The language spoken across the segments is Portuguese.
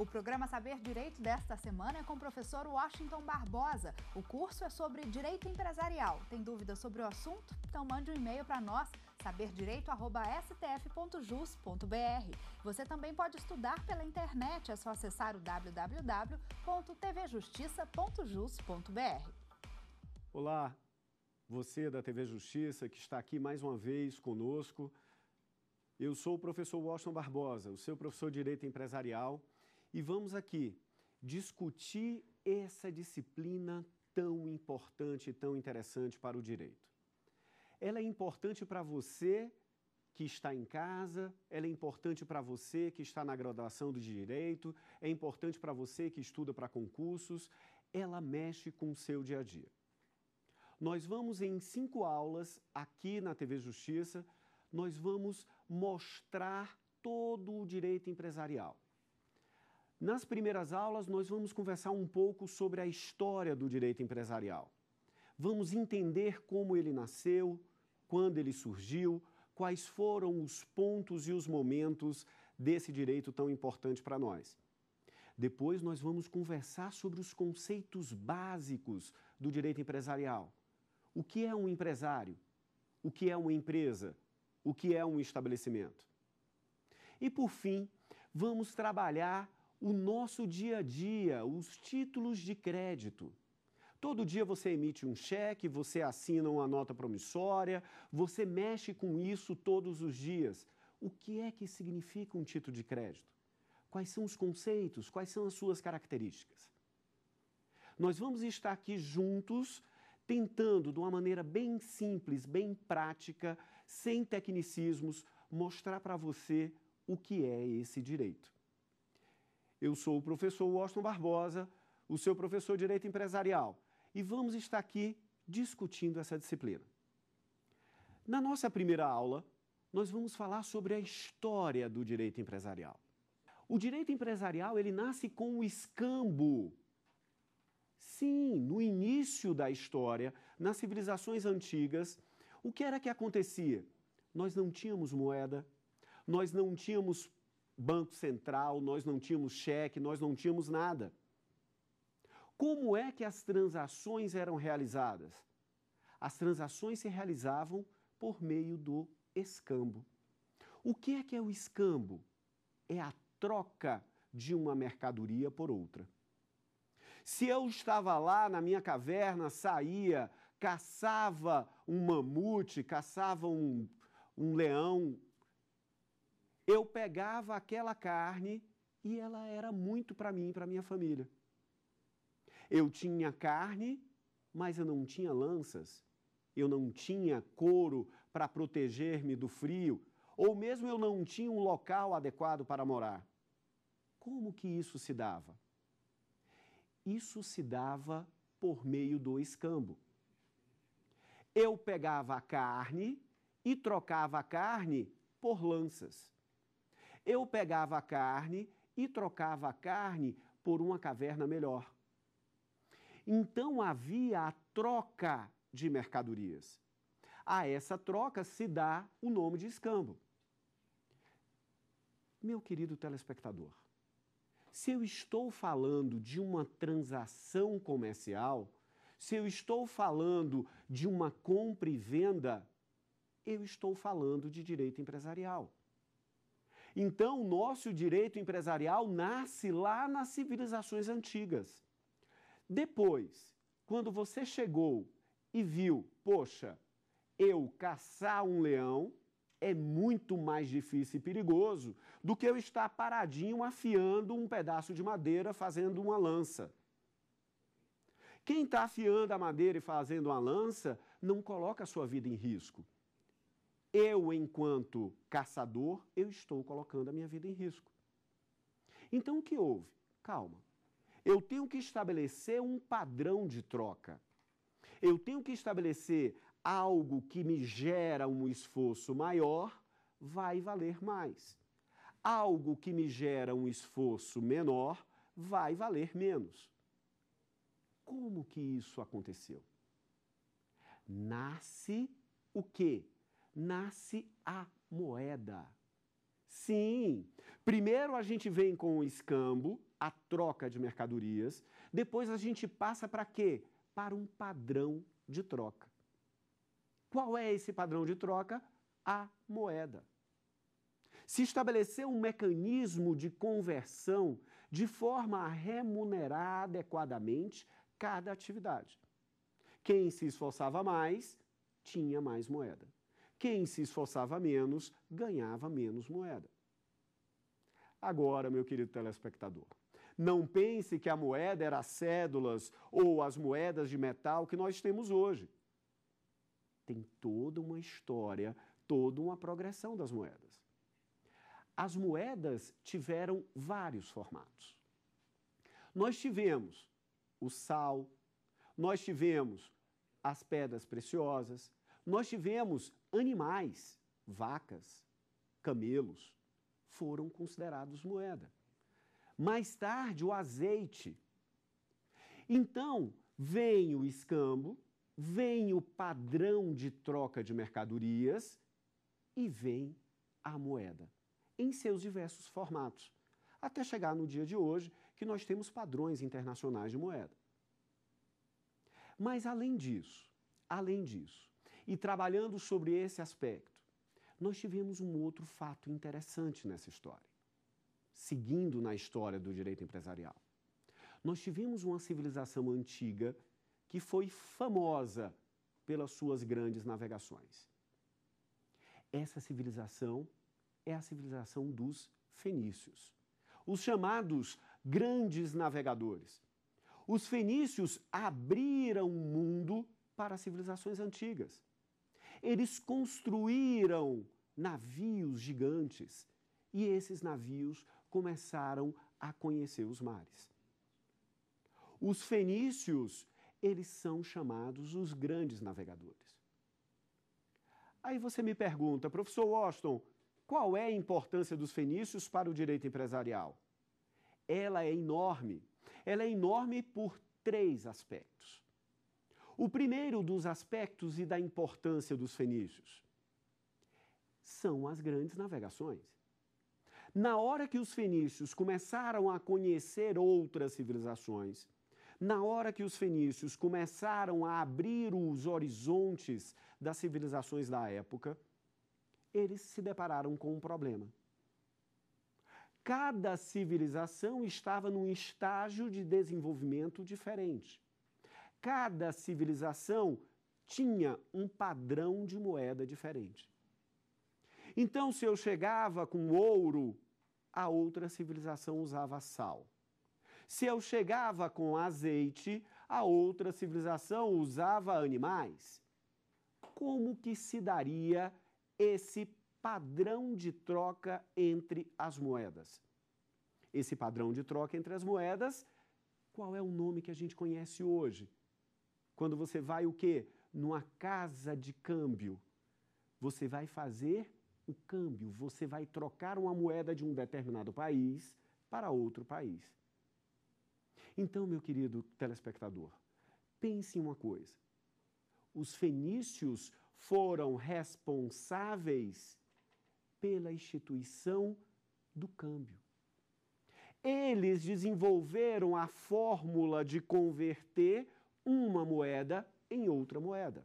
O programa Saber Direito desta semana é com o professor Washington Barbosa. O curso é sobre direito empresarial. Tem dúvidas sobre o assunto? Então mande um e-mail para nós, saberdireito.stf.jus.br. Você também pode estudar pela internet, é só acessar o www.tvjustiça.jus.br. Olá, você da TV Justiça que está aqui mais uma vez conosco. Eu sou o professor Washington Barbosa, o seu professor de Direito Empresarial e vamos aqui discutir essa disciplina tão importante, tão interessante para o direito. Ela é importante para você que está em casa, ela é importante para você que está na graduação do direito, é importante para você que estuda para concursos, ela mexe com o seu dia a dia. Nós vamos em cinco aulas aqui na TV Justiça, nós vamos mostrar todo o direito empresarial. Nas primeiras aulas, nós vamos conversar um pouco sobre a história do direito empresarial. Vamos entender como ele nasceu, quando ele surgiu, quais foram os pontos e os momentos desse direito tão importante para nós. Depois, nós vamos conversar sobre os conceitos básicos do direito empresarial. O que é um empresário? O que é uma empresa? O que é um estabelecimento? E, por fim, vamos trabalhar o nosso dia a dia, os títulos de crédito. Todo dia você emite um cheque, você assina uma nota promissória, você mexe com isso todos os dias. O que é que significa um título de crédito? Quais são os conceitos? Quais são as suas características? Nós vamos estar aqui juntos tentando, de uma maneira bem simples, bem prática, sem tecnicismos, mostrar para você o que é esse direito. Eu sou o professor Washington Barbosa, o seu professor de Direito Empresarial, e vamos estar aqui discutindo essa disciplina. Na nossa primeira aula, nós vamos falar sobre a história do direito empresarial. O direito empresarial, ele nasce com o escambo. Sim, no início da história, nas civilizações antigas, o que era que acontecia? Nós não tínhamos moeda, nós não tínhamos Banco Central, nós não tínhamos cheque, nós não tínhamos nada. Como é que as transações eram realizadas? As transações se realizavam por meio do escambo. O que é que é o escambo? É a troca de uma mercadoria por outra. Se eu estava lá na minha caverna, saía, caçava um mamute, caçava um, um leão eu pegava aquela carne e ela era muito para mim e para minha família. Eu tinha carne, mas eu não tinha lanças, eu não tinha couro para proteger-me do frio, ou mesmo eu não tinha um local adequado para morar. Como que isso se dava? Isso se dava por meio do escambo. Eu pegava a carne e trocava a carne por lanças. Eu pegava a carne e trocava a carne por uma caverna melhor. Então havia a troca de mercadorias. A essa troca se dá o nome de escambo. Meu querido telespectador, se eu estou falando de uma transação comercial, se eu estou falando de uma compra e venda, eu estou falando de direito empresarial. Então, nosso direito empresarial nasce lá nas civilizações antigas. Depois, quando você chegou e viu, poxa, eu caçar um leão é muito mais difícil e perigoso do que eu estar paradinho afiando um pedaço de madeira fazendo uma lança. Quem está afiando a madeira e fazendo uma lança não coloca a sua vida em risco eu, enquanto caçador, eu estou colocando a minha vida em risco. Então o que houve? Calma. Eu tenho que estabelecer um padrão de troca. Eu tenho que estabelecer algo que me gera um esforço maior, vai valer mais. Algo que me gera um esforço menor, vai valer menos. Como que isso aconteceu? Nasce o quê? nasce a moeda. Sim, primeiro a gente vem com o escambo, a troca de mercadorias, depois a gente passa para quê? Para um padrão de troca. Qual é esse padrão de troca? A moeda. Se estabelecer um mecanismo de conversão de forma a remunerar adequadamente cada atividade. Quem se esforçava mais tinha mais moeda. Quem se esforçava menos ganhava menos moeda. Agora, meu querido telespectador, não pense que a moeda era as cédulas ou as moedas de metal que nós temos hoje. Tem toda uma história, toda uma progressão das moedas. As moedas tiveram vários formatos. Nós tivemos o sal, nós tivemos as pedras preciosas, nós tivemos animais, vacas, camelos, foram considerados moeda. Mais tarde, o azeite. Então, vem o escambo, vem o padrão de troca de mercadorias e vem a moeda, em seus diversos formatos, até chegar no dia de hoje que nós temos padrões internacionais de moeda. Mas além disso, além disso, e trabalhando sobre esse aspecto, nós tivemos um outro fato interessante nessa história. Seguindo na história do direito empresarial, nós tivemos uma civilização antiga que foi famosa pelas suas grandes navegações. Essa civilização é a civilização dos fenícios, os chamados grandes navegadores. Os fenícios abriram o mundo para civilizações antigas. Eles construíram navios gigantes e esses navios começaram a conhecer os mares. Os fenícios, eles são chamados os grandes navegadores. Aí você me pergunta, professor Washington, qual é a importância dos fenícios para o direito empresarial? Ela é enorme. Ela é enorme por três aspectos. O primeiro dos aspectos e da importância dos fenícios são as grandes navegações. Na hora que os fenícios começaram a conhecer outras civilizações, na hora que os fenícios começaram a abrir os horizontes das civilizações da época, eles se depararam com um problema. Cada civilização estava num estágio de desenvolvimento diferente. Cada civilização tinha um padrão de moeda diferente. Então, se eu chegava com ouro, a outra civilização usava sal. Se eu chegava com azeite, a outra civilização usava animais. Como que se daria esse padrão de troca entre as moedas? Esse padrão de troca entre as moedas, qual é o nome que a gente conhece hoje? Quando você vai o quê? Numa casa de câmbio, você vai fazer o câmbio, você vai trocar uma moeda de um determinado país para outro país. Então, meu querido telespectador, pense em uma coisa. Os fenícios foram responsáveis pela instituição do câmbio. Eles desenvolveram a fórmula de converter uma moeda em outra moeda.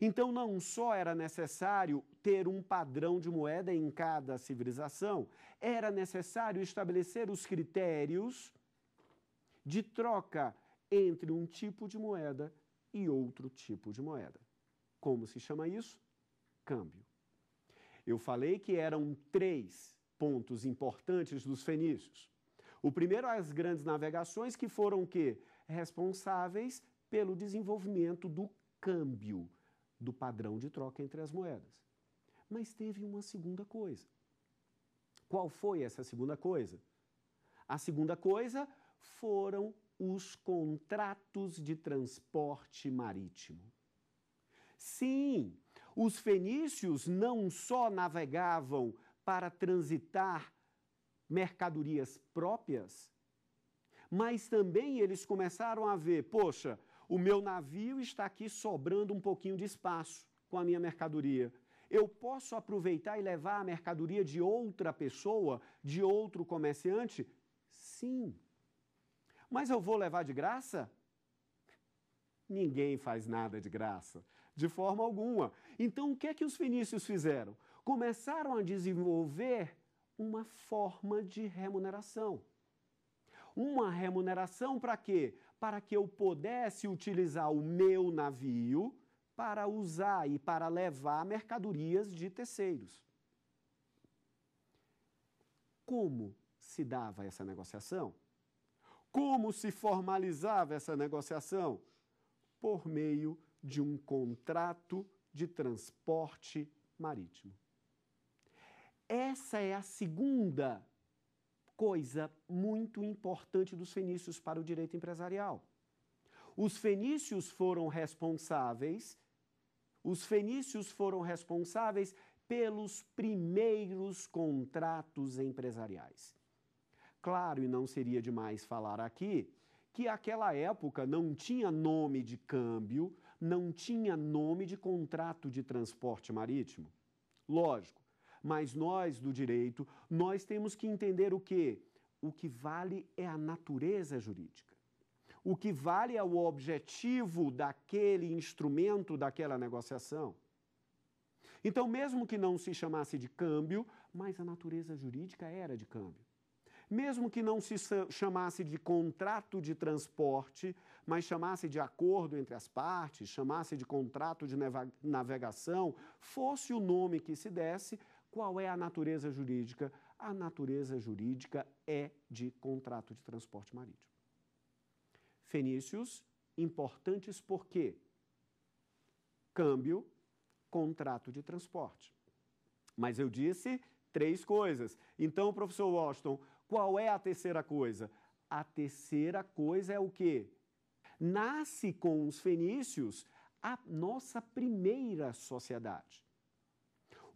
Então, não só era necessário ter um padrão de moeda em cada civilização, era necessário estabelecer os critérios de troca entre um tipo de moeda e outro tipo de moeda. Como se chama isso? Câmbio. Eu falei que eram três pontos importantes dos fenícios. O primeiro, as grandes navegações, que foram o quê? responsáveis pelo desenvolvimento do câmbio, do padrão de troca entre as moedas. Mas teve uma segunda coisa. Qual foi essa segunda coisa? A segunda coisa foram os contratos de transporte marítimo. Sim, os fenícios não só navegavam para transitar mercadorias próprias, mas também eles começaram a ver: poxa, o meu navio está aqui sobrando um pouquinho de espaço com a minha mercadoria. Eu posso aproveitar e levar a mercadoria de outra pessoa, de outro comerciante? Sim. Mas eu vou levar de graça? Ninguém faz nada de graça, de forma alguma. Então, o que é que os fenícios fizeram? Começaram a desenvolver uma forma de remuneração uma remuneração para quê? Para que eu pudesse utilizar o meu navio para usar e para levar mercadorias de terceiros. Como se dava essa negociação? Como se formalizava essa negociação? Por meio de um contrato de transporte marítimo. Essa é a segunda coisa muito importante dos fenícios para o direito empresarial. Os fenícios foram responsáveis, os fenícios foram responsáveis pelos primeiros contratos empresariais. Claro, e não seria demais falar aqui, que aquela época não tinha nome de câmbio, não tinha nome de contrato de transporte marítimo. Lógico, mas nós do direito, nós temos que entender o que o que vale é a natureza jurídica. O que vale é o objetivo daquele instrumento, daquela negociação. Então, mesmo que não se chamasse de câmbio, mas a natureza jurídica era de câmbio. Mesmo que não se chamasse de contrato de transporte, mas chamasse de acordo entre as partes, chamasse de contrato de navegação, fosse o nome que se desse, qual é a natureza jurídica? A natureza jurídica é de contrato de transporte marítimo. Fenícios, importantes por quê? Câmbio, contrato de transporte. Mas eu disse três coisas. Então, professor Washington, qual é a terceira coisa? A terceira coisa é o quê? Nasce com os fenícios a nossa primeira sociedade.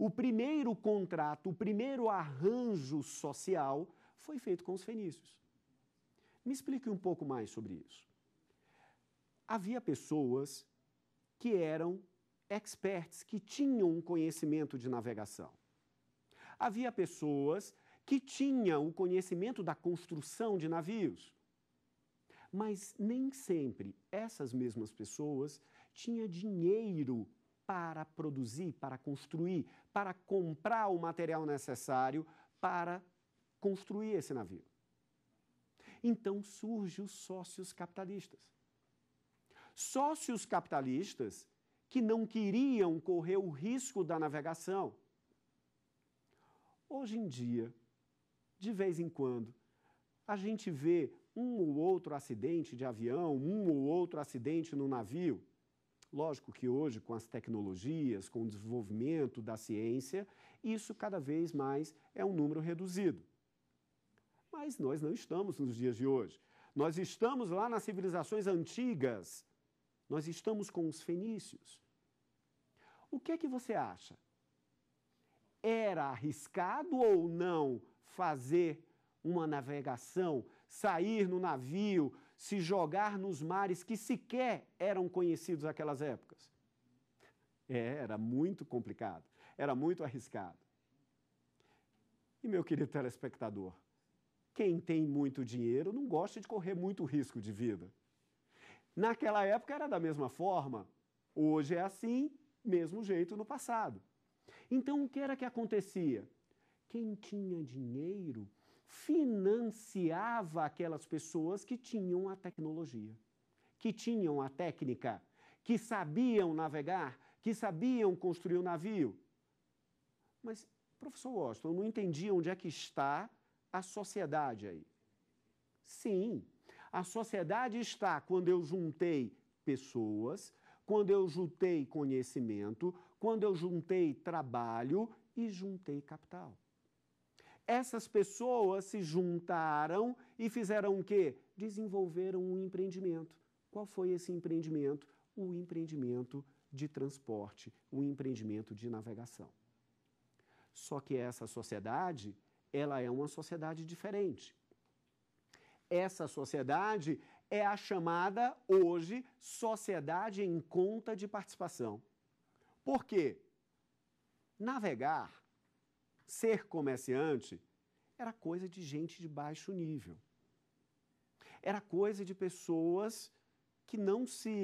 O primeiro contrato, o primeiro arranjo social foi feito com os fenícios. Me explique um pouco mais sobre isso. Havia pessoas que eram experts, que tinham um conhecimento de navegação. Havia pessoas que tinham o conhecimento da construção de navios. Mas nem sempre essas mesmas pessoas tinham dinheiro para produzir, para construir, para comprar o material necessário para construir esse navio. Então surgem os sócios capitalistas. Sócios capitalistas que não queriam correr o risco da navegação. Hoje em dia, de vez em quando, a gente vê um ou outro acidente de avião, um ou outro acidente no navio. Lógico que hoje, com as tecnologias, com o desenvolvimento da ciência, isso cada vez mais é um número reduzido. Mas nós não estamos nos dias de hoje. Nós estamos lá nas civilizações antigas. Nós estamos com os fenícios. O que é que você acha? Era arriscado ou não fazer uma navegação, sair no navio, se jogar nos mares que sequer eram conhecidos naquelas épocas. É, era muito complicado, era muito arriscado. E meu querido telespectador, quem tem muito dinheiro não gosta de correr muito risco de vida. Naquela época era da mesma forma, hoje é assim, mesmo jeito no passado. Então o que era que acontecia? Quem tinha dinheiro financiava aquelas pessoas que tinham a tecnologia, que tinham a técnica, que sabiam navegar, que sabiam construir o um navio. Mas, professor Washington, eu não entendi onde é que está a sociedade aí. Sim, a sociedade está quando eu juntei pessoas, quando eu juntei conhecimento, quando eu juntei trabalho e juntei capital. Essas pessoas se juntaram e fizeram o quê? Desenvolveram um empreendimento. Qual foi esse empreendimento? O empreendimento de transporte, o empreendimento de navegação. Só que essa sociedade, ela é uma sociedade diferente. Essa sociedade é a chamada hoje sociedade em conta de participação. Por quê? Navegar ser comerciante era coisa de gente de baixo nível. Era coisa de pessoas que não se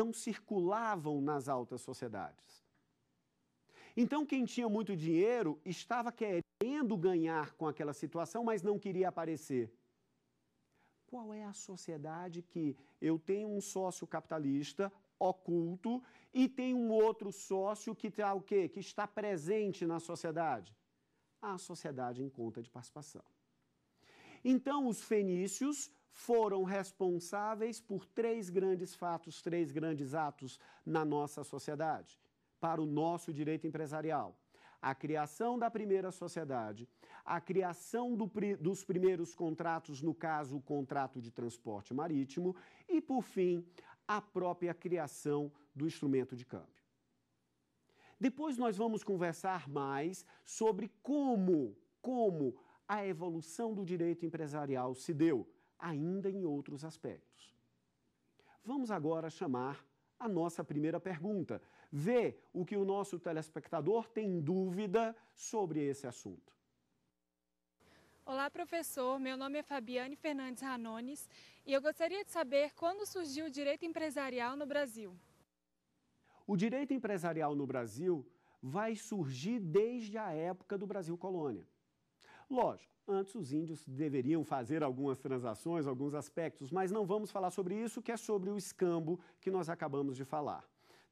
não circulavam nas altas sociedades. Então quem tinha muito dinheiro estava querendo ganhar com aquela situação, mas não queria aparecer. Qual é a sociedade que eu tenho um sócio capitalista oculto, e tem um outro sócio que está o quê? Que está presente na sociedade. A sociedade em conta de participação. Então, os fenícios foram responsáveis por três grandes fatos, três grandes atos na nossa sociedade, para o nosso direito empresarial. A criação da primeira sociedade, a criação do, dos primeiros contratos, no caso, o contrato de transporte marítimo, e, por fim, a própria criação do instrumento de câmbio. Depois nós vamos conversar mais sobre como, como a evolução do direito empresarial se deu, ainda em outros aspectos. Vamos agora chamar a nossa primeira pergunta, ver o que o nosso telespectador tem dúvida sobre esse assunto. Olá, professor. Meu nome é Fabiane Fernandes Ranones e eu gostaria de saber quando surgiu o direito empresarial no Brasil. O direito empresarial no Brasil vai surgir desde a época do Brasil colônia. Lógico, antes os índios deveriam fazer algumas transações, alguns aspectos, mas não vamos falar sobre isso, que é sobre o escambo que nós acabamos de falar.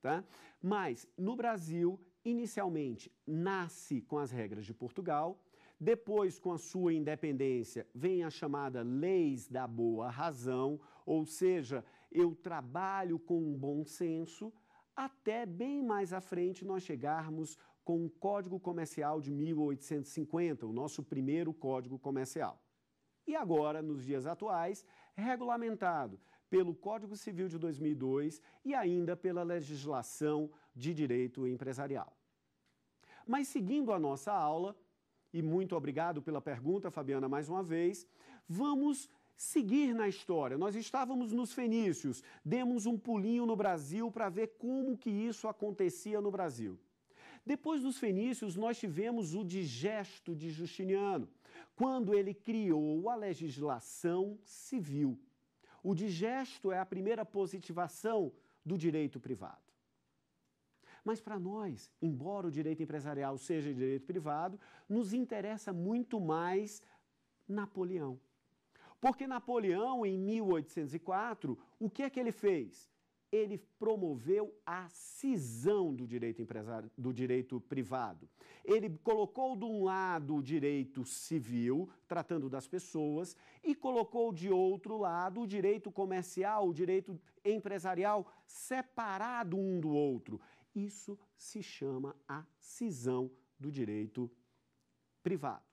Tá? Mas no Brasil, inicialmente, nasce com as regras de Portugal, depois, com a sua independência, vem a chamada leis da boa razão, ou seja, eu trabalho com um bom senso, até bem mais à frente nós chegarmos com o Código Comercial de 1850, o nosso primeiro Código Comercial. E agora, nos dias atuais, regulamentado pelo Código Civil de 2002 e ainda pela legislação de direito empresarial. Mas seguindo a nossa aula, e muito obrigado pela pergunta, Fabiana, mais uma vez. Vamos seguir na história. Nós estávamos nos Fenícios, demos um pulinho no Brasil para ver como que isso acontecia no Brasil. Depois dos fenícios, nós tivemos o digesto de Justiniano, quando ele criou a legislação civil. O digesto é a primeira positivação do direito privado. Mas para nós, embora o direito empresarial seja direito privado, nos interessa muito mais Napoleão. Porque Napoleão, em 1804, o que é que ele fez? Ele promoveu a cisão do direito, do direito privado. Ele colocou de um lado o direito civil, tratando das pessoas, e colocou de outro lado o direito comercial, o direito empresarial, separado um do outro. Isso se chama a cisão do direito privado.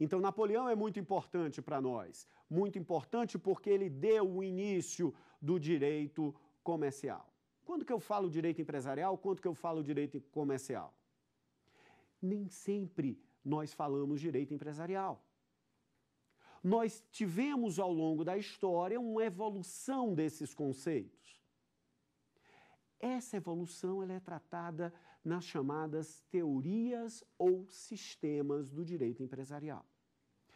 Então, Napoleão é muito importante para nós, muito importante porque ele deu o início do direito comercial. Quando que eu falo direito empresarial, quando que eu falo direito comercial? Nem sempre nós falamos direito empresarial. Nós tivemos ao longo da história uma evolução desses conceitos. Essa evolução ela é tratada nas chamadas teorias ou sistemas do direito empresarial.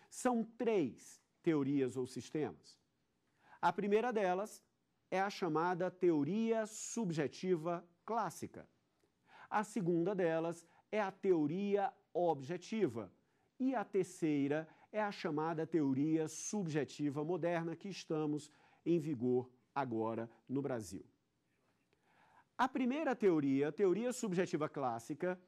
São três teorias ou sistemas. A primeira delas é a chamada teoria subjetiva clássica. A segunda delas é a teoria objetiva. E a terceira é a chamada teoria subjetiva moderna que estamos em vigor agora no Brasil. A primeira teoria, a teoria subjetiva clássica,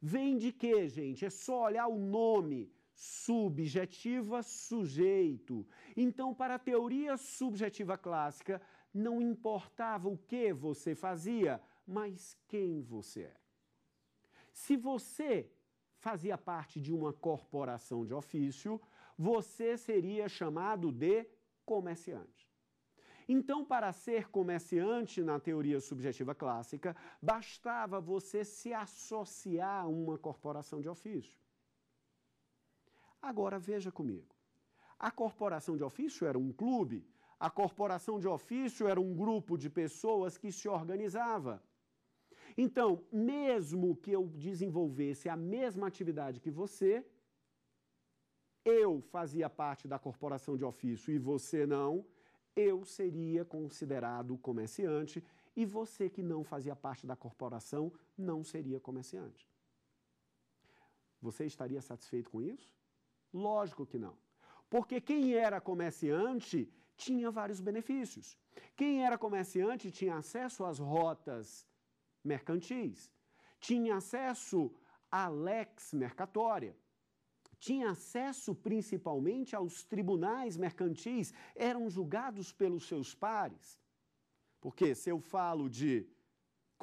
vem de quê, gente? É só olhar o nome subjetiva sujeito. Então, para a teoria subjetiva clássica, não importava o que você fazia, mas quem você é. Se você fazia parte de uma corporação de ofício, você seria chamado de comerciante. Então, para ser comerciante na teoria subjetiva clássica, bastava você se associar a uma corporação de ofício. Agora veja comigo. A corporação de ofício era um clube, a corporação de ofício era um grupo de pessoas que se organizava. Então, mesmo que eu desenvolvesse a mesma atividade que você, eu fazia parte da corporação de ofício e você não, eu seria considerado comerciante e você que não fazia parte da corporação não seria comerciante. Você estaria satisfeito com isso? Lógico que não. Porque quem era comerciante tinha vários benefícios. Quem era comerciante tinha acesso às rotas mercantis, tinha acesso à lex mercatória, tinha acesso principalmente aos tribunais mercantis, eram julgados pelos seus pares. Porque se eu falo de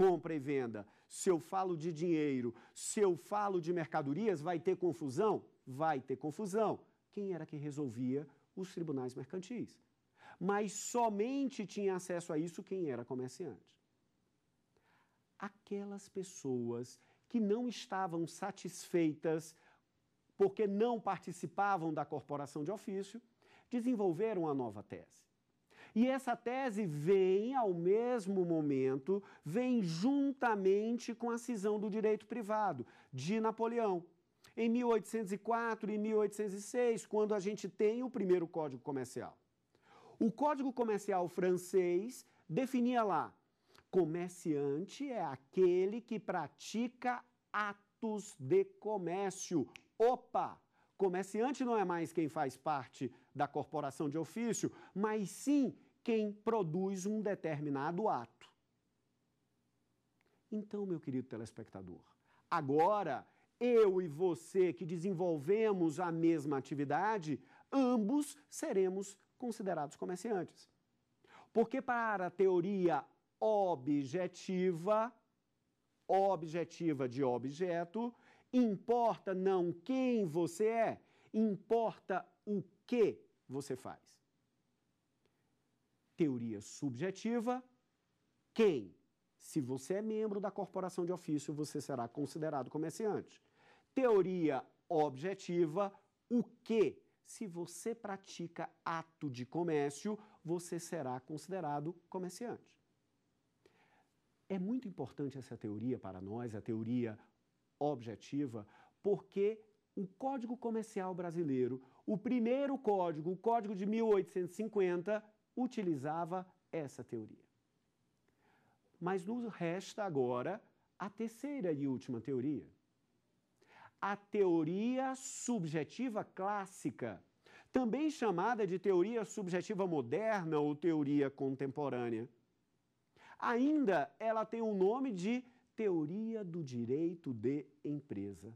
compra e venda, se eu falo de dinheiro, se eu falo de mercadorias, vai ter confusão? Vai ter confusão. Quem era que resolvia? Os tribunais mercantis. Mas somente tinha acesso a isso quem era comerciante. Aquelas pessoas que não estavam satisfeitas porque não participavam da corporação de ofício, desenvolveram a nova tese. E essa tese vem ao mesmo momento, vem juntamente com a cisão do direito privado de Napoleão. Em 1804 e 1806, quando a gente tem o primeiro Código Comercial. O Código Comercial francês definia lá: comerciante é aquele que pratica atos de comércio Opa! Comerciante não é mais quem faz parte da corporação de ofício, mas sim quem produz um determinado ato. Então, meu querido telespectador, agora eu e você que desenvolvemos a mesma atividade, ambos seremos considerados comerciantes. Porque para a teoria objetiva, objetiva de objeto, Importa não quem você é, importa o que você faz. Teoria subjetiva: quem? Se você é membro da corporação de ofício, você será considerado comerciante. Teoria objetiva: o que? Se você pratica ato de comércio, você será considerado comerciante. É muito importante essa teoria para nós, a teoria objetiva, porque o Código Comercial Brasileiro, o primeiro código, o Código de 1850, utilizava essa teoria. Mas nos resta agora a terceira e última teoria. A teoria subjetiva clássica, também chamada de teoria subjetiva moderna ou teoria contemporânea. Ainda ela tem o nome de teoria do direito de empresa.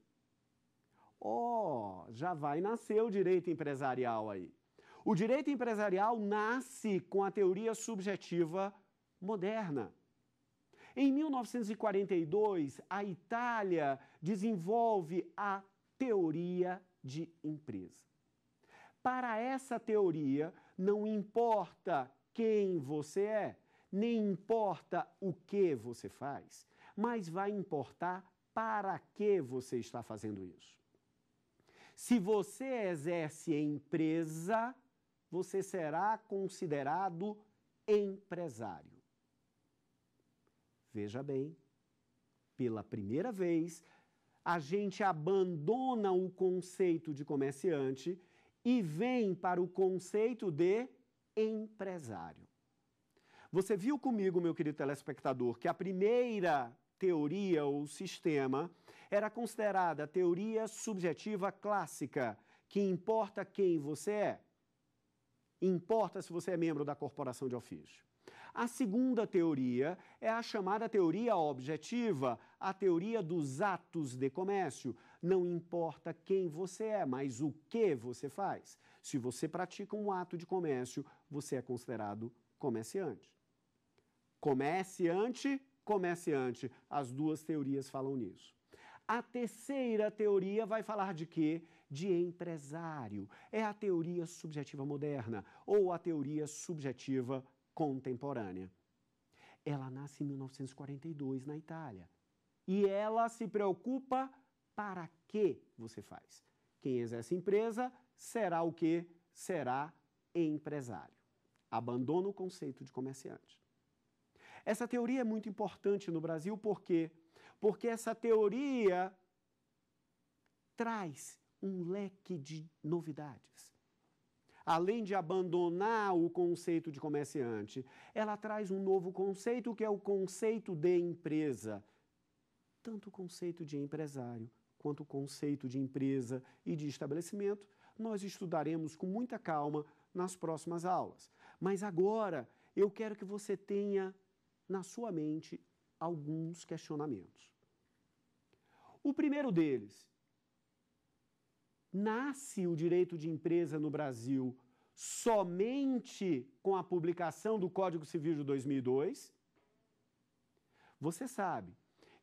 Ó, oh, já vai nascer o direito empresarial aí. O direito empresarial nasce com a teoria subjetiva moderna. Em 1942, a Itália desenvolve a teoria de empresa. Para essa teoria, não importa quem você é, nem importa o que você faz, mas vai importar para que você está fazendo isso. Se você exerce empresa, você será considerado empresário. Veja bem, pela primeira vez, a gente abandona o conceito de comerciante e vem para o conceito de empresário. Você viu comigo, meu querido telespectador, que a primeira teoria ou sistema era considerada a teoria subjetiva clássica, que importa quem você é. Importa se você é membro da corporação de ofício. A segunda teoria é a chamada teoria objetiva, a teoria dos atos de comércio. Não importa quem você é, mas o que você faz. Se você pratica um ato de comércio, você é considerado comerciante. Comerciante comerciante. As duas teorias falam nisso. A terceira teoria vai falar de quê? De empresário. É a teoria subjetiva moderna ou a teoria subjetiva contemporânea. Ela nasce em 1942 na Itália. E ela se preocupa para que você faz. Quem exerce empresa será o que? Será empresário. Abandona o conceito de comerciante. Essa teoria é muito importante no Brasil, por quê? Porque essa teoria traz um leque de novidades. Além de abandonar o conceito de comerciante, ela traz um novo conceito que é o conceito de empresa. Tanto o conceito de empresário quanto o conceito de empresa e de estabelecimento, nós estudaremos com muita calma nas próximas aulas. Mas agora eu quero que você tenha na sua mente alguns questionamentos. O primeiro deles: nasce o direito de empresa no Brasil somente com a publicação do Código Civil de 2002? Você sabe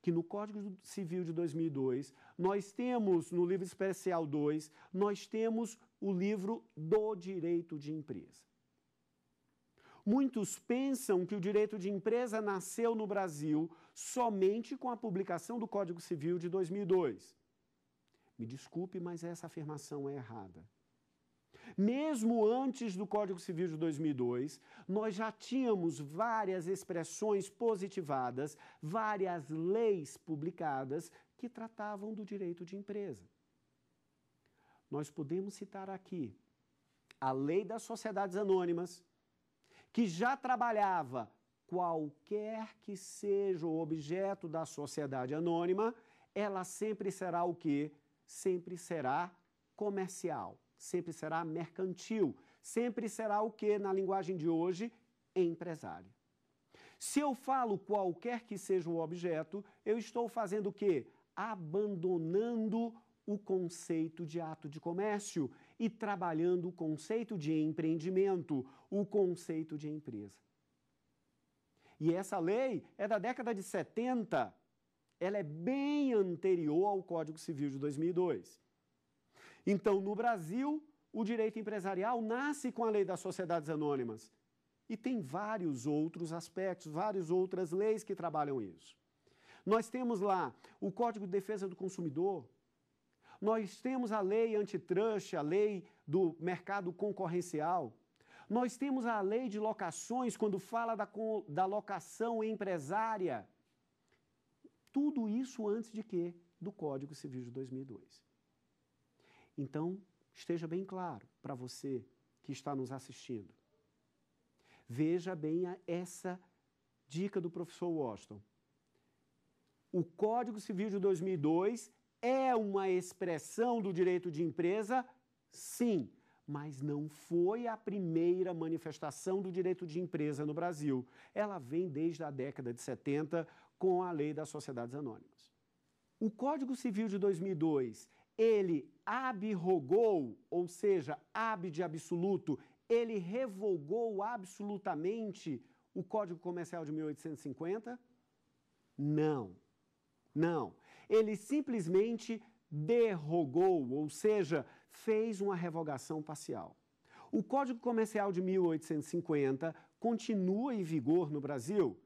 que no Código Civil de 2002, nós temos no livro especial 2, nós temos o livro do direito de empresa. Muitos pensam que o direito de empresa nasceu no Brasil somente com a publicação do Código Civil de 2002. Me desculpe, mas essa afirmação é errada. Mesmo antes do Código Civil de 2002, nós já tínhamos várias expressões positivadas, várias leis publicadas que tratavam do direito de empresa. Nós podemos citar aqui a Lei das Sociedades Anônimas, que já trabalhava qualquer que seja o objeto da sociedade anônima, ela sempre será o quê? Sempre será comercial, sempre será mercantil, sempre será o que na linguagem de hoje? empresária. Se eu falo qualquer que seja o objeto, eu estou fazendo o quê? Abandonando o conceito de ato de comércio e trabalhando o conceito de empreendimento, o conceito de empresa. E essa lei é da década de 70. Ela é bem anterior ao Código Civil de 2002. Então, no Brasil, o direito empresarial nasce com a lei das sociedades anônimas. E tem vários outros aspectos, várias outras leis que trabalham isso. Nós temos lá o Código de Defesa do Consumidor, nós temos a lei antitrust, a lei do mercado concorrencial. Nós temos a lei de locações, quando fala da, da locação empresária. Tudo isso antes de quê? Do Código Civil de 2002. Então, esteja bem claro para você que está nos assistindo. Veja bem a, essa dica do professor Washington. O Código Civil de 2002 é uma expressão do direito de empresa? Sim, mas não foi a primeira manifestação do direito de empresa no Brasil. Ela vem desde a década de 70 com a Lei das Sociedades Anônimas. O Código Civil de 2002, ele abrogou, ou seja, ab de absoluto, ele revogou absolutamente o Código Comercial de 1850? Não. Não ele simplesmente derrogou, ou seja, fez uma revogação parcial. O Código Comercial de 1850 continua em vigor no Brasil?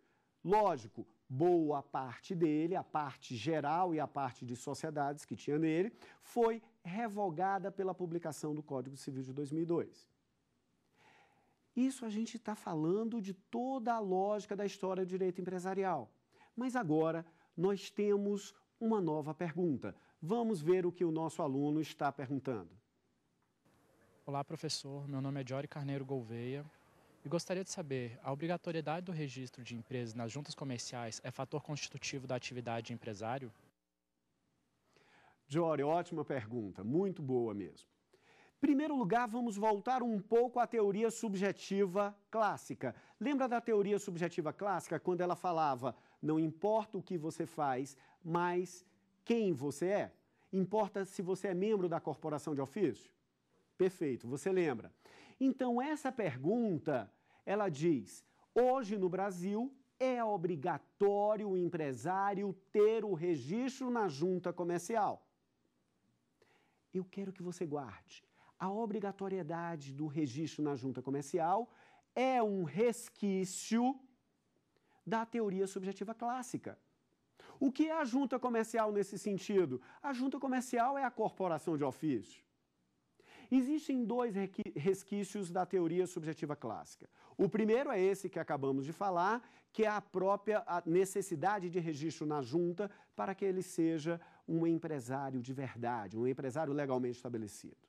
Lógico, boa parte dele, a parte geral e a parte de sociedades que tinha nele, foi revogada pela publicação do Código Civil de 2002. Isso a gente está falando de toda a lógica da história do direito empresarial. Mas agora nós temos uma nova pergunta. Vamos ver o que o nosso aluno está perguntando. Olá, professor. Meu nome é Diori Carneiro Gouveia. E gostaria de saber, a obrigatoriedade do registro de empresas nas juntas comerciais é fator constitutivo da atividade de empresário? Jory, ótima pergunta, muito boa mesmo primeiro lugar, vamos voltar um pouco à teoria subjetiva clássica. Lembra da teoria subjetiva clássica quando ela falava: não importa o que você faz, mas quem você é? Importa se você é membro da corporação de ofício? Perfeito, você lembra. Então, essa pergunta, ela diz: hoje no Brasil é obrigatório o empresário ter o registro na junta comercial. Eu quero que você guarde a obrigatoriedade do registro na junta comercial é um resquício da teoria subjetiva clássica. O que é a junta comercial nesse sentido? A junta comercial é a corporação de ofício. Existem dois resquícios da teoria subjetiva clássica. O primeiro é esse que acabamos de falar, que é a própria necessidade de registro na junta para que ele seja um empresário de verdade, um empresário legalmente estabelecido.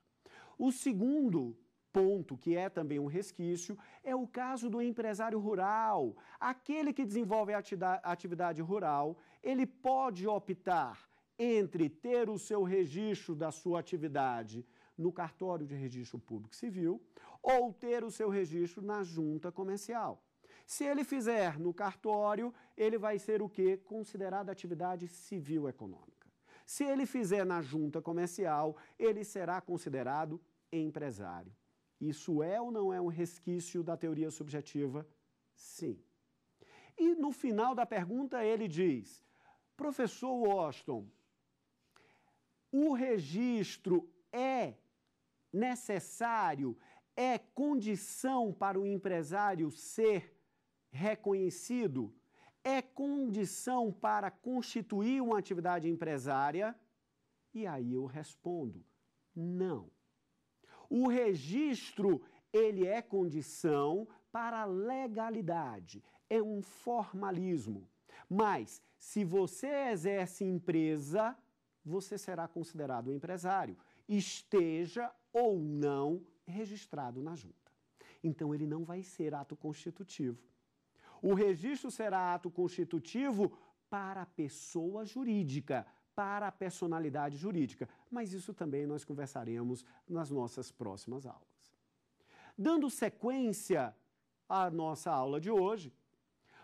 O segundo ponto, que é também um resquício, é o caso do empresário rural. Aquele que desenvolve atividade rural, ele pode optar entre ter o seu registro da sua atividade no cartório de registro público civil ou ter o seu registro na junta comercial. Se ele fizer no cartório, ele vai ser o que? Considerado atividade civil econômica. Se ele fizer na junta comercial, ele será considerado empresário. Isso é ou não é um resquício da teoria subjetiva? Sim. E no final da pergunta ele diz: Professor Washington, o registro é necessário, é condição para o empresário ser reconhecido? é condição para constituir uma atividade empresária? E aí eu respondo: não. O registro, ele é condição para legalidade, é um formalismo. Mas se você exerce empresa, você será considerado um empresário, esteja ou não registrado na junta. Então ele não vai ser ato constitutivo o registro será ato constitutivo para a pessoa jurídica, para a personalidade jurídica, mas isso também nós conversaremos nas nossas próximas aulas. Dando sequência à nossa aula de hoje,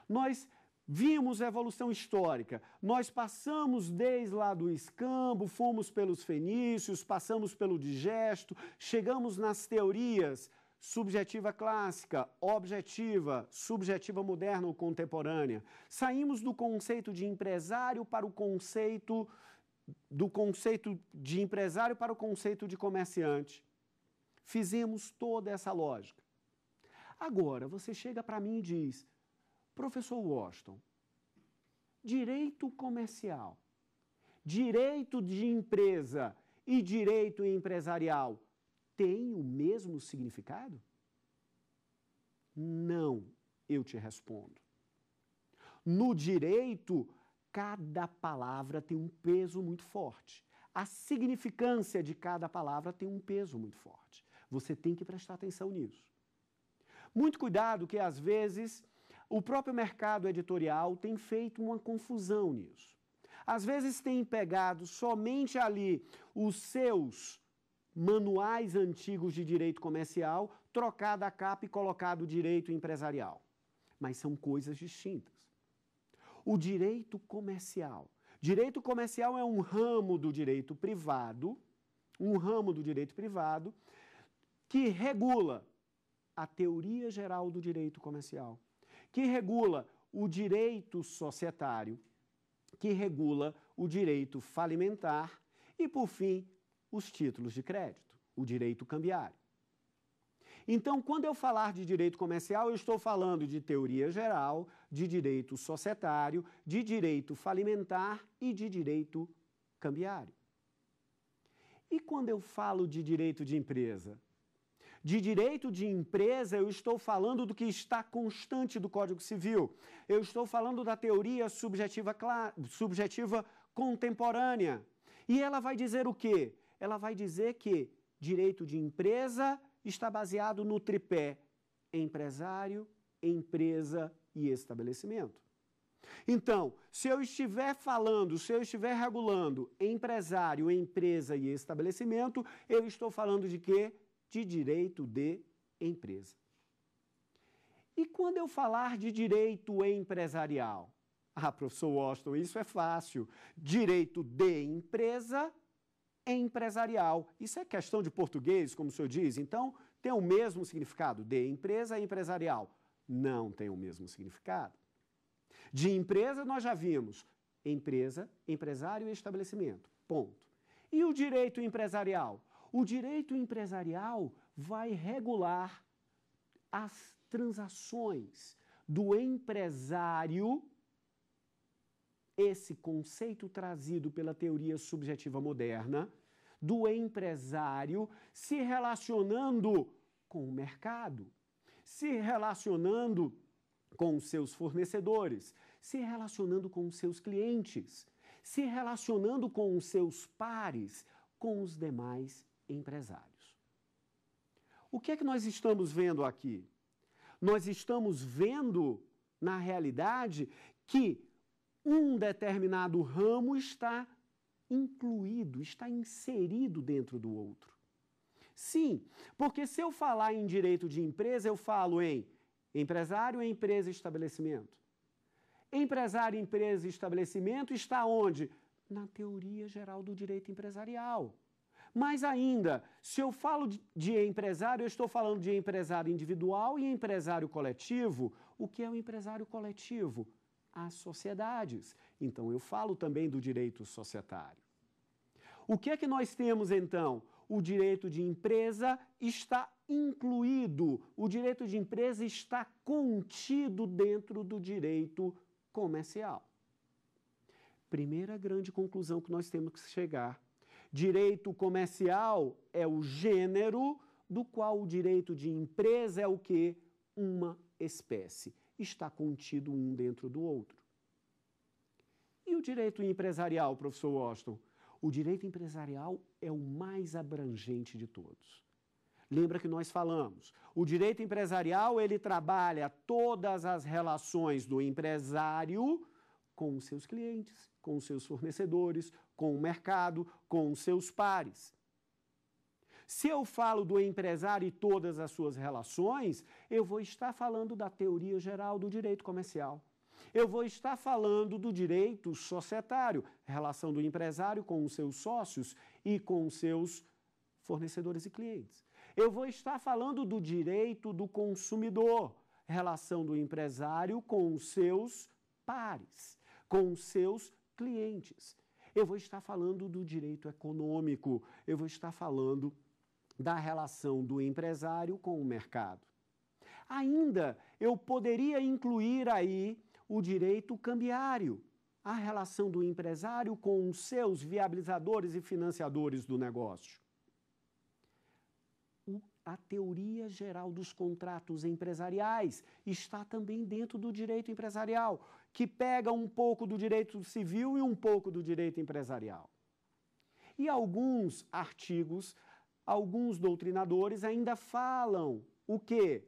nós Vimos a evolução histórica. Nós passamos desde lá do escambo, fomos pelos fenícios, passamos pelo digesto, chegamos nas teorias subjetiva clássica, objetiva, subjetiva moderna ou contemporânea. Saímos do conceito de empresário para o conceito do conceito de empresário para o conceito de comerciante. Fizemos toda essa lógica. Agora, você chega para mim e diz: "Professor Washington, direito comercial, direito de empresa e direito empresarial tem o mesmo significado? Não, eu te respondo. No direito, cada palavra tem um peso muito forte. A significância de cada palavra tem um peso muito forte. Você tem que prestar atenção nisso. Muito cuidado, que às vezes o próprio mercado editorial tem feito uma confusão nisso. Às vezes tem pegado somente ali os seus manuais antigos de direito comercial, trocado a capa e colocado direito empresarial. Mas são coisas distintas. O direito comercial. Direito comercial é um ramo do direito privado, um ramo do direito privado que regula a teoria geral do direito comercial, que regula o direito societário, que regula o direito falimentar e, por fim, os títulos de crédito, o direito cambiário. Então, quando eu falar de direito comercial, eu estou falando de teoria geral, de direito societário, de direito falimentar e de direito cambiário. E quando eu falo de direito de empresa? De direito de empresa, eu estou falando do que está constante do Código Civil. Eu estou falando da teoria subjetiva, subjetiva contemporânea. E ela vai dizer o quê? ela vai dizer que direito de empresa está baseado no tripé empresário, empresa e estabelecimento. Então, se eu estiver falando, se eu estiver regulando empresário, empresa e estabelecimento, eu estou falando de quê? De direito de empresa. E quando eu falar de direito empresarial? Ah, professor Washington, isso é fácil. Direito de empresa empresarial. Isso é questão de português, como o senhor diz? Então, tem o mesmo significado de empresa e empresarial? Não tem o mesmo significado. De empresa, nós já vimos empresa, empresário e estabelecimento. Ponto. E o direito empresarial? O direito empresarial vai regular as transações do empresário esse conceito trazido pela teoria subjetiva moderna do empresário se relacionando com o mercado, se relacionando com seus fornecedores, se relacionando com seus clientes, se relacionando com os seus pares, com os demais empresários. O que é que nós estamos vendo aqui? Nós estamos vendo, na realidade, que um determinado ramo está incluído, está inserido dentro do outro. Sim, porque se eu falar em direito de empresa, eu falo em empresário, empresa, estabelecimento. Empresário, empresa, estabelecimento está onde? Na teoria geral do direito empresarial. Mas ainda, se eu falo de empresário, eu estou falando de empresário individual e empresário coletivo. O que é o empresário coletivo? às sociedades. Então, eu falo também do direito societário. O que é que nós temos então? O direito de empresa está incluído, o direito de empresa está contido dentro do direito comercial. Primeira grande conclusão que nós temos que chegar. Direito comercial é o gênero do qual o direito de empresa é o que? Uma espécie está contido um dentro do outro. E o direito empresarial, professor Washington? O direito empresarial é o mais abrangente de todos. Lembra que nós falamos, o direito empresarial ele trabalha todas as relações do empresário com os seus clientes, com os seus fornecedores, com o mercado, com os seus pares. Se eu falo do empresário e todas as suas relações, eu vou estar falando da teoria geral do direito comercial. Eu vou estar falando do direito societário, relação do empresário com os seus sócios e com os seus fornecedores e clientes. Eu vou estar falando do direito do consumidor, relação do empresário com os seus pares, com os seus clientes. Eu vou estar falando do direito econômico, eu vou estar falando da relação do empresário com o mercado. Ainda eu poderia incluir aí o direito cambiário, a relação do empresário com os seus viabilizadores e financiadores do negócio. a teoria geral dos contratos empresariais está também dentro do direito empresarial, que pega um pouco do direito civil e um pouco do direito empresarial. E alguns artigos alguns doutrinadores ainda falam o quê?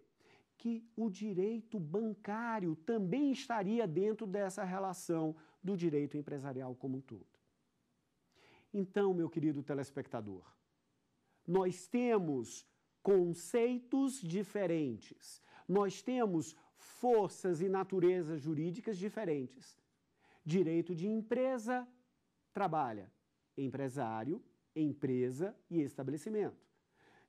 Que o direito bancário também estaria dentro dessa relação do direito empresarial como um todo. Então, meu querido telespectador, nós temos conceitos diferentes, nós temos forças e naturezas jurídicas diferentes. Direito de empresa trabalha empresário empresa e estabelecimento.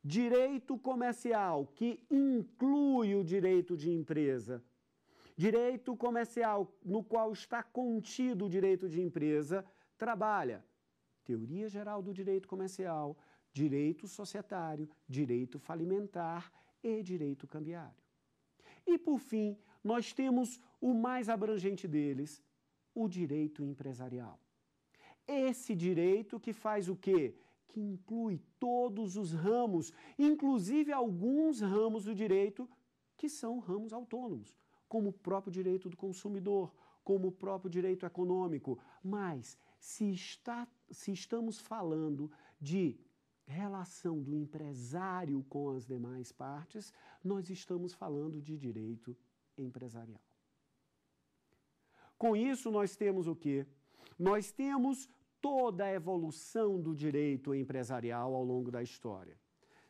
Direito comercial, que inclui o direito de empresa. Direito comercial, no qual está contido o direito de empresa, trabalha teoria geral do direito comercial, direito societário, direito falimentar e direito cambiário. E, por fim, nós temos o mais abrangente deles, o direito empresarial. Esse direito que faz o quê? Que inclui todos os ramos, inclusive alguns ramos do direito que são ramos autônomos, como o próprio direito do consumidor, como o próprio direito econômico. Mas se, está, se estamos falando de relação do empresário com as demais partes, nós estamos falando de direito empresarial. Com isso, nós temos o que? Nós temos toda a evolução do direito empresarial ao longo da história,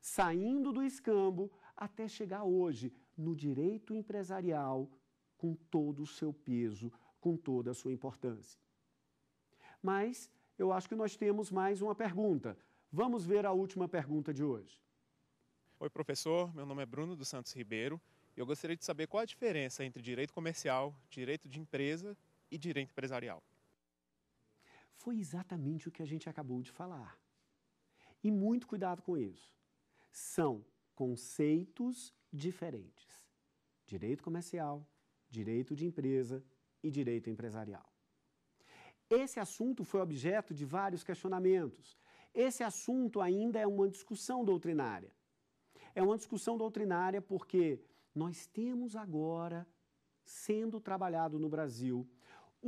saindo do escambo até chegar hoje no direito empresarial com todo o seu peso, com toda a sua importância. Mas eu acho que nós temos mais uma pergunta. Vamos ver a última pergunta de hoje. Oi, professor. Meu nome é Bruno dos Santos Ribeiro e eu gostaria de saber qual a diferença entre direito comercial, direito de empresa e direito empresarial foi exatamente o que a gente acabou de falar. E muito cuidado com isso. São conceitos diferentes: direito comercial, direito de empresa e direito empresarial. Esse assunto foi objeto de vários questionamentos. Esse assunto ainda é uma discussão doutrinária. É uma discussão doutrinária porque nós temos agora sendo trabalhado no Brasil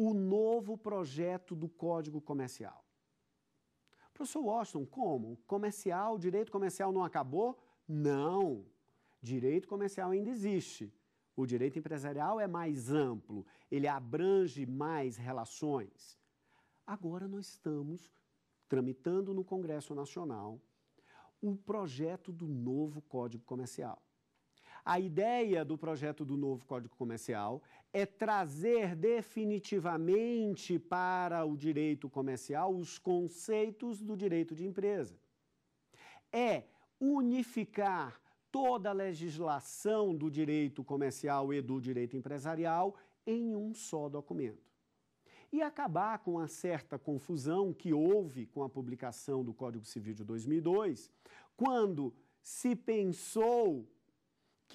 o novo projeto do Código Comercial. Professor Washington, como? Comercial, direito comercial não acabou? Não. Direito comercial ainda existe. O direito empresarial é mais amplo, ele abrange mais relações. Agora nós estamos tramitando no Congresso Nacional o projeto do novo Código Comercial. A ideia do projeto do novo Código Comercial é trazer definitivamente para o direito comercial os conceitos do direito de empresa. É unificar toda a legislação do direito comercial e do direito empresarial em um só documento. E acabar com a certa confusão que houve com a publicação do Código Civil de 2002, quando se pensou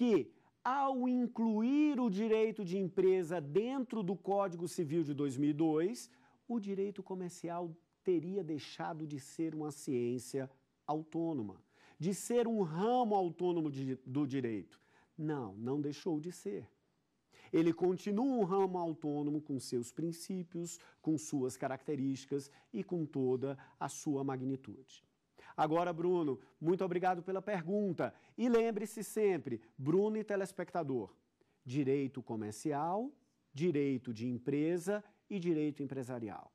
que, ao incluir o direito de empresa dentro do Código Civil de 2002, o direito comercial teria deixado de ser uma ciência autônoma, de ser um ramo autônomo de, do direito. Não, não deixou de ser. Ele continua um ramo autônomo com seus princípios, com suas características e com toda a sua magnitude. Agora, Bruno, muito obrigado pela pergunta. E lembre-se sempre, Bruno e telespectador, direito comercial, direito de empresa e direito empresarial.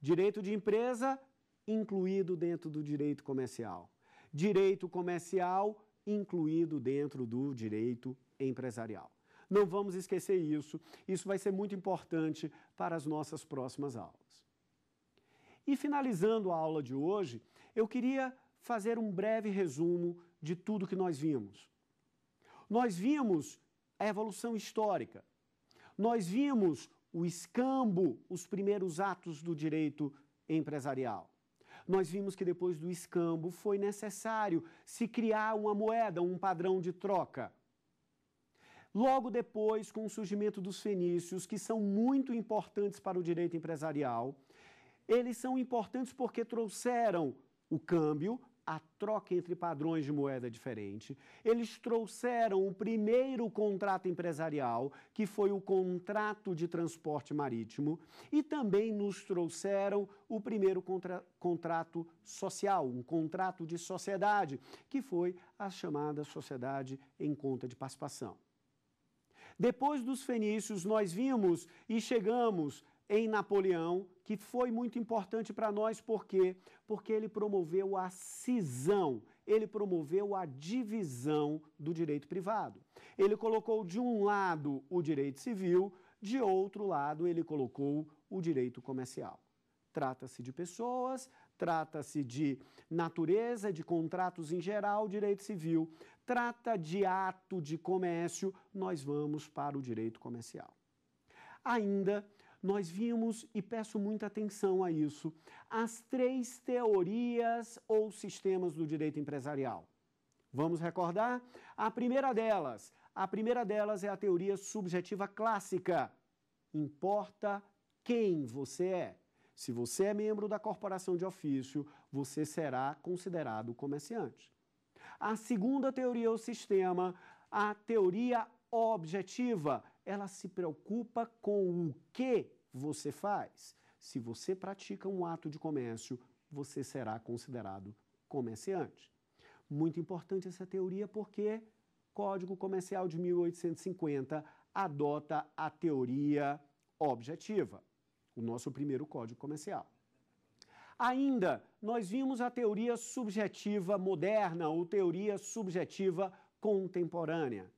Direito de empresa incluído dentro do direito comercial. Direito comercial incluído dentro do direito empresarial. Não vamos esquecer isso. Isso vai ser muito importante para as nossas próximas aulas. E finalizando a aula de hoje, eu queria fazer um breve resumo de tudo que nós vimos. Nós vimos a evolução histórica. Nós vimos o escambo, os primeiros atos do direito empresarial. Nós vimos que depois do escambo foi necessário se criar uma moeda, um padrão de troca. Logo depois, com o surgimento dos fenícios, que são muito importantes para o direito empresarial, eles são importantes porque trouxeram o câmbio, a troca entre padrões de moeda diferente. Eles trouxeram o primeiro contrato empresarial, que foi o contrato de transporte marítimo, e também nos trouxeram o primeiro contra, contrato social, um contrato de sociedade, que foi a chamada sociedade em conta de participação. Depois dos fenícios, nós vimos e chegamos em Napoleão, que foi muito importante para nós, por quê? Porque ele promoveu a cisão, ele promoveu a divisão do direito privado. Ele colocou de um lado o direito civil, de outro lado ele colocou o direito comercial. Trata-se de pessoas, trata-se de natureza, de contratos em geral, direito civil, trata de ato de comércio, nós vamos para o direito comercial. Ainda nós vimos, e peço muita atenção a isso, as três teorias ou sistemas do direito empresarial. Vamos recordar? A primeira delas, a primeira delas é a teoria subjetiva clássica. Importa quem você é. Se você é membro da corporação de ofício, você será considerado comerciante. A segunda teoria ou sistema, a teoria objetiva, ela se preocupa com o que você faz. Se você pratica um ato de comércio, você será considerado comerciante. Muito importante essa teoria porque Código Comercial de 1850 adota a teoria objetiva, o nosso primeiro Código Comercial. Ainda, nós vimos a teoria subjetiva moderna ou teoria subjetiva contemporânea.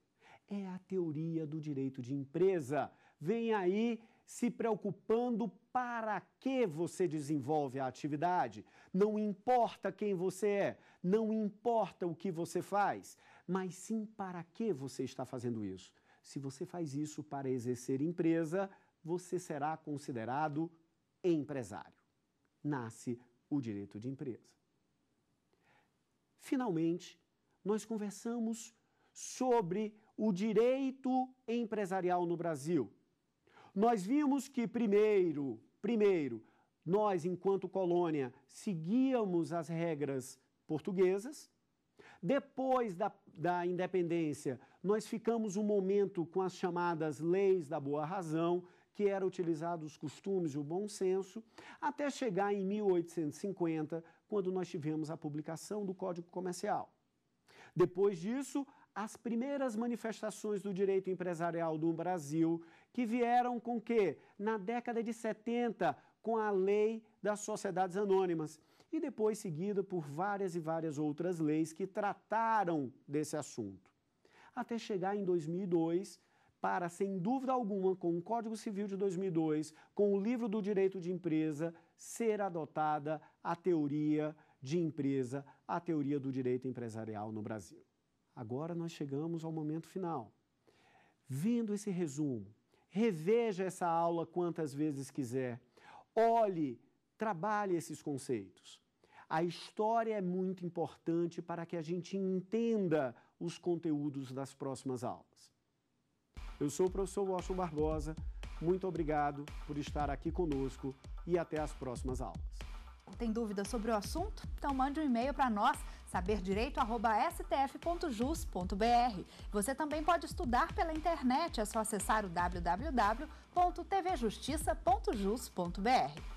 É a teoria do direito de empresa. Vem aí se preocupando para que você desenvolve a atividade. Não importa quem você é, não importa o que você faz, mas sim para que você está fazendo isso. Se você faz isso para exercer empresa, você será considerado empresário. Nasce o direito de empresa. Finalmente, nós conversamos sobre o direito empresarial no Brasil. Nós vimos que, primeiro, primeiro, nós, enquanto colônia, seguíamos as regras portuguesas. Depois da, da independência, nós ficamos um momento com as chamadas leis da boa razão, que era utilizado os costumes e o bom senso, até chegar em 1850, quando nós tivemos a publicação do Código Comercial. Depois disso, as primeiras manifestações do direito empresarial do Brasil que vieram com o que? Na década de 70, com a lei das sociedades anônimas e depois seguida por várias e várias outras leis que trataram desse assunto. Até chegar em 2002, para, sem dúvida alguma, com o Código Civil de 2002, com o Livro do Direito de Empresa, ser adotada a teoria de empresa, a teoria do direito empresarial no Brasil. Agora nós chegamos ao momento final. Vendo esse resumo, reveja essa aula quantas vezes quiser. Olhe, trabalhe esses conceitos. A história é muito importante para que a gente entenda os conteúdos das próximas aulas. Eu sou o professor Washington Barbosa, muito obrigado por estar aqui conosco e até as próximas aulas. Tem dúvidas sobre o assunto? Então mande um e-mail para nós, saberdireito.stf.jus.br. Você também pode estudar pela internet, é só acessar o www.tvjustiça.jus.br.